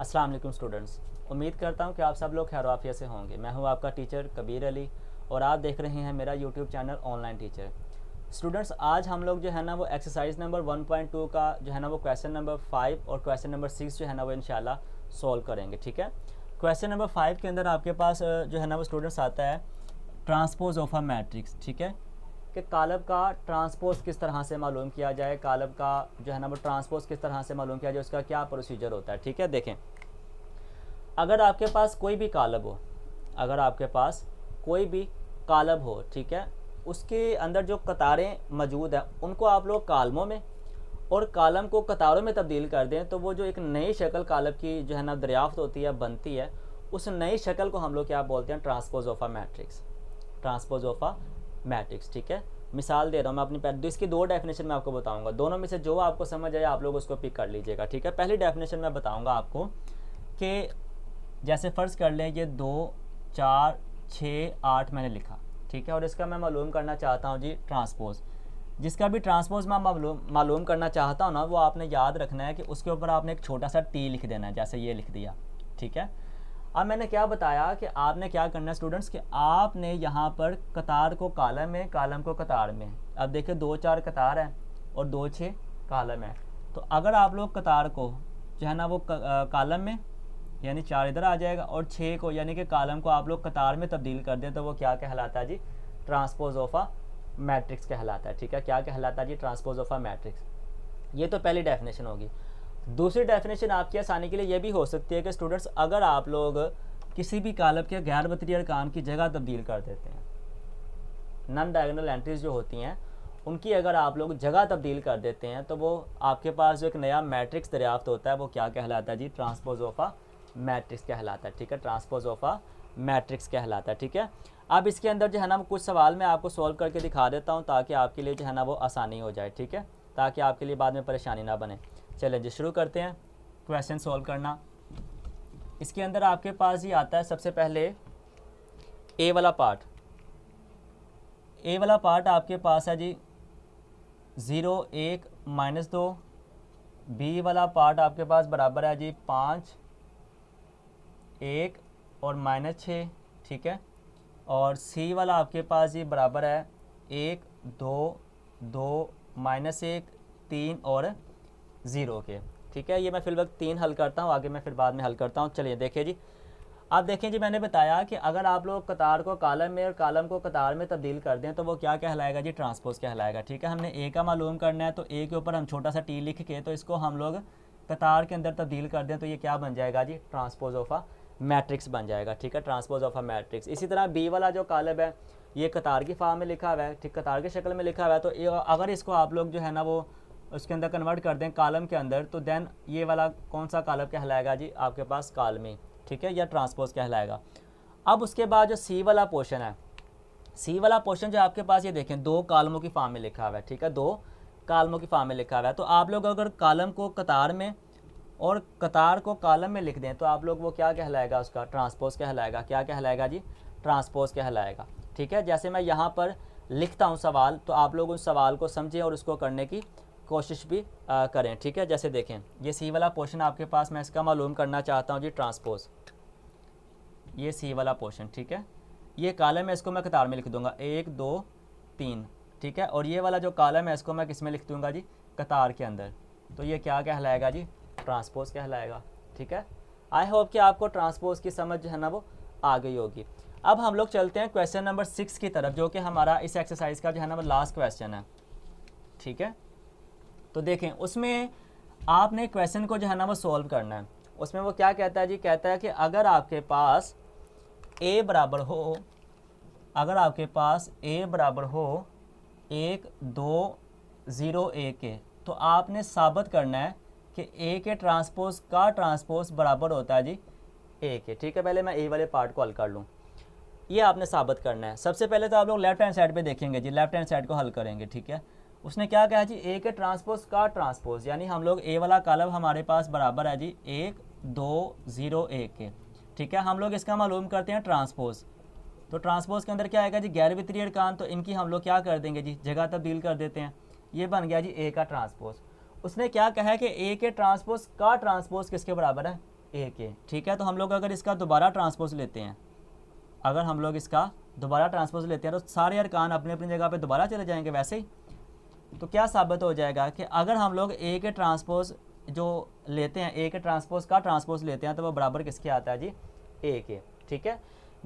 Aslam students उम्मीद करता हूँ कि आप सब लोग खैरवाफिया से होंगे मैं हूँ आपका टीचर कबीर अली और आप देख रहे हैं मेरा YouTube channel online teacher students आज हम लोग जो है ना वो एक्सरसाइज नंबर 1.2 का जो है ना वो क्वेश्चन नंबर फाइव और क्वेश्चन नंबर सिक्स जो है ना वो इन सॉल्व करेंगे ठीक है क्वेश्चन नंबर फाइव के अंदर आपके पास जो है ना वो स्टूडेंट्स आता है ट्रांसपोज ऑफ अ मैट्रिक्स ठीक है कि कालब का ट्रांसपोज किस तरह से मालूम किया जाए कालब का जो है ना वो ट्रांसपोज किस तरह से मालूम किया जाए उसका क्या प्रोसीजर होता है ठीक है देखें अगर आपके पास कोई भी कालब हो अगर आपके पास कोई भी कालब हो ठीक है उसके अंदर जो कतारें मौजूद हैं उनको आप लोग कालमों में और कालम को कतारों में तब्दील कर दें तो वो जो एक नई शक्ल कालब की जो है ना दरियाफ्त होती है बनती है उस नई शक्ल को हम लोग क्या बोलते हैं transpose of a matrix transpose of a matrix ठीक है मिसाल दे रहा हूँ मैं अपनी पहले तो इसकी दो डेफिनेशन मैं आपको बताऊंगा दोनों में से जो आपको समझ आए आप लोग उसको पिक कर लीजिएगा ठीक है पहली डेफिनेशन मैं बताऊंगा आपको कि जैसे फ़र्ज़ कर लें ये दो चार छः आठ मैंने लिखा ठीक है और इसका मैं मालूम करना चाहता हूँ जी ट्रांसपोज जिसका भी ट्रांसपोज मैं मालूम मालूम करना चाहता हूँ ना वो आपने याद रखना है कि उसके ऊपर आपने एक छोटा सा टी लिख देना है जैसे ये लिख दिया ठीक है अब मैंने क्या बताया कि आपने क्या करना है स्टूडेंट्स कि आपने यहाँ पर कतार को कालम है कालम को कतार में अब देखिए दो चार कतार है और दो छः कालम है तो अगर आप लोग कतार को जो है ना वो कालम में यानी चार इधर आ जाएगा और छः को यानी कि कालम को आप लोग कतार में तब्दील कर दें तो वो क्या कहलाता है जी ट्रांसपोज ऑफा मैट्रिक्स कहलाता है ठीक है क्या कहलाता है जी ट्रांसपोज ऑफा मैट्रिक्स ये तो पहली डेफिनेशन होगी दूसरी डेफिनेशन आपकी आसानी के लिए यह भी हो सकती है कि स्टूडेंट्स अगर आप लोग किसी भी कालब के गैर बतरीर काम की जगह तब्दील कर देते हैं नन डायगनल एंट्रीज जो होती हैं उनकी अगर आप लोग जगह तब्दील कर देते हैं तो वो आपके पास जो एक नया मैट्रिक्स दरियाफ्त होता है वो क्या कहलाता है जी ट्रांसपोजोफा मैट्रिक्स कहलाता है ठीक है ट्रांसपोजोफा मैट्रिक्स कहलाता है ठीक है अब इसके अंदर जो है ना कुछ सवाल मैं आपको सॉल्व करके दिखा देता हूँ ताकि आपके लिए जो है ना वो आसानी हो जाए ठीक है ताकि आपके लिए बाद में परेशानी ना बने चलें जी शुरू करते हैं क्वेश्चन सॉल्व करना इसके अंदर आपके पास ये आता है सबसे पहले ए वाला पार्ट ए वाला पार्ट आपके पास है जी ज़ीरो एक माइनस दो बी वाला पार्ट आपके पास बराबर है जी पाँच एक और माइनस छः ठीक है और सी वाला आपके पास ये बराबर है एक दो दो माइनस एक तीन और ज़ीरो के ठीक है ये मैं वक्त तीन हल करता हूँ आगे मैं फिर बाद में हल करता हूँ चलिए देखिए जी आप देखें जी मैंने बताया कि अगर आप लोग कतार को कालम में और कालम को कतार में तब्दील कर दें तो वो क्या कहलाएगा जी ट्रांसपोज कहलाएगा ठीक है हमने ए का मालूम करना है तो ए के ऊपर हम छोटा सा टी लिख के तो इसको हम लोग कतार के अंदर तब्दील कर दें तो ये क्या बन जाएगा जी ट्रांसपोज ऑफ आ मैट्रिक्स बन जाएगा ठीक है ट्रांसपोज ऑफ आ मैट्रिक्स इसी तरह बी वाला जो कालब है ये कतार की फार्म में लिखा हुआ है ठीक कतार की शक्ल में लिखा हुआ है तो अगर इसको आप लोग जो है ना वो उसके अंदर कन्वर्ट कर दें कॉलम के अंदर तो देन ये वाला कौन सा कालम कहलाएगा जी आपके पास कॉलमी ठीक है या ट्रांसपोज कहलाएगा अब उसके बाद जो सी वाला पोर्शन है सी वाला पोर्शन जो आपके पास ये देखें दो कॉलमों की फार्म में लिखा हुआ है ठीक है दो कालमों की फार्म में लिखा हुआ है तो आप लोग अगर कॉलम को कतार में और कतार को कालम में लिख दें तो आप लोग वो क्या कहलाएगा उसका ट्रांसपोज कहलाएगा क्या कहलाएगा जी ट्रांसपोज कहलाएगा ठीक है जैसे मैं यहाँ पर लिखता हूँ सवाल तो आप लोग उस सवाल को समझें और उसको करने की कोशिश भी आ, करें ठीक है जैसे देखें ये सी वाला पोर्शन आपके पास मैं इसका मालूम करना चाहता हूँ जी ट्रांसपोज ये सी वाला पोर्शन ठीक है ये कालम है इसको मैं कतार में लिख दूँगा एक दो तीन ठीक है और ये वाला जो कालम है इसको मैं किस में लिख दूँगा जी कतार के अंदर तो ये क्या कहलाएगा जी ट्रांसपोज कहलाएगा ठीक है आई होप कि आपको ट्रांसपोज की समझ जो है ना वो आ गई होगी अब हम लोग चलते हैं क्वेश्चन नंबर सिक्स की तरफ जो कि हमारा इस एक्सरसाइज का जो है ना वो लास्ट क्वेश्चन है ठीक है तो देखें उसमें आपने क्वेश्चन को जो है ना वो सॉल्व करना है उसमें वो क्या कहता है जी कहता है कि अगर आपके पास ए बराबर हो अगर आपके पास ए बराबर हो एक दो ज़ीरो ए के तो आपने साबित करना है कि ए के ट्रांसपोज का ट्रांसपोज बराबर होता है जी ए के ठीक है पहले मैं ए वाले पार्ट को हल कर लूँ ये आपने साबित करना है सबसे पहले तो आप लोग लेफ्ट हैंड साइड पे देखेंगे जी लेफ्ट हैंड साइड को हल करेंगे ठीक है उसने क्या कहा जी ए के ट्रांसपोज का ट्रांसपोज यानी हम लोग ए वाला कालम हमारे पास बराबर है जी एक दो ज़ीरो एक के ठीक है हम लोग इसका मालूम करते हैं ट्रांसपोज तो ट्रांसपोज के अंदर क्या आएगा जी गैर वित्रीय कान तो इनकी हम लोग क्या कर देंगे जी जगह तब्दील कर देते हैं ये बन गया जी ए का ट्रांसपोज उसने क्या कहा है कि ए के ट्रांसपोज का ट्रांसपोज किसके बराबर है ए के ठीक है तो हम लोग अगर इसका दोबारा ट्रांसपोज लेते हैं अगर हम लोग इसका दोबारा ट्रांसपोज लेते हैं तो सारे अरकान अपने अपनी जगह पर दोबारा चले जाएंगे वैसे ही तो क्या साबित हो जाएगा कि अगर हम लोग ए के ट्रांसपोज जो लेते हैं ए के ट्रांसपोज का ट्रांसपोज लेते हैं तो वो बराबर किसके आता है जी ए के ठीक है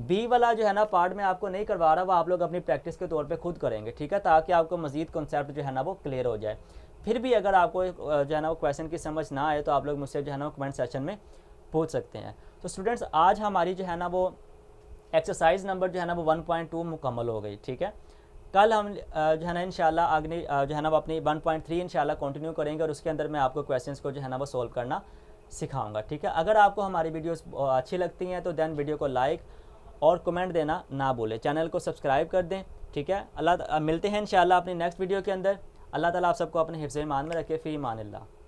बी वाला जो है ना पार्ट में आपको नहीं करवा रहा वो आप लोग अपनी प्रैक्टिस के तौर पे खुद करेंगे ठीक है ताकि आपको मजीद कॉन्सेप्ट जो है ना वो क्लियर हो जाए फिर भी अगर आपको जो है ना वो क्वेश्चन की समझ ना आए तो आप लोग मुझसे जो है ना वो कमेंट सेशन में पूछ सकते हैं तो स्टूडेंट्स आज हमारी जो है ना वो एक्सरसाइज नंबर जो है ना वो वन मुकम्मल हो गई ठीक है कल हम जो है ना इनशाला आगे जो है ना वो अपनी वन पॉइंट थ्री इनशाला कंटिन्यू करेंगे और उसके अंदर मैं आपको क्वेश्चंस को जो है ना वो सॉल्व करना सिखाऊंगा ठीक है अगर आपको हमारी वीडियोस अच्छी लगती हैं तो देन वीडियो को लाइक और कमेंट देना ना भूलें चैनल को सब्सक्राइब कर दें ठीक है अल्लाह मिलते हैं इन अपनी नेक्स्ट वीडियो के अंदर अल्लाह ताली आप सबको अपने हिफ्ज़ मान में रखे फ़ी ईमान